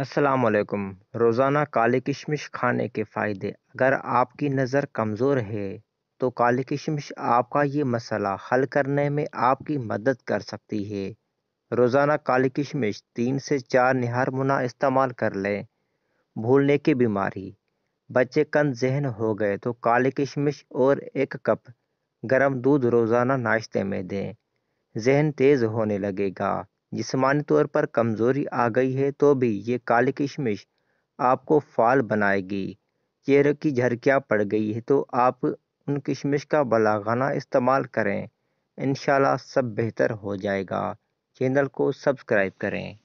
अस्सलाम रोज़ाना काली किशमिश खाने के फ़ायदे अगर आपकी नज़र कमज़ोर है तो काली किशमिश आपका ये मसला हल करने में आपकी मदद कर सकती है रोज़ाना काली किशमिश तीन से चार नहार मुना इस्तेमाल कर लें भूलने की बीमारी बच्चे कंद जहन हो गए तो काली किशमिश और एक कप गर्म दूध रोज़ाना नाश्ते में दें जहन तेज़ होने लगेगा जिसमानी तौर पर कमज़ोरी आ गई है तो भी ये काली किशमिश आपको फ़ाल बनाएगी चेहरे की झरकियाँ पड़ गई है तो आप उन किशमिश का बलागाना इस्तेमाल करें इन सब बेहतर हो जाएगा चैनल को सब्सक्राइब करें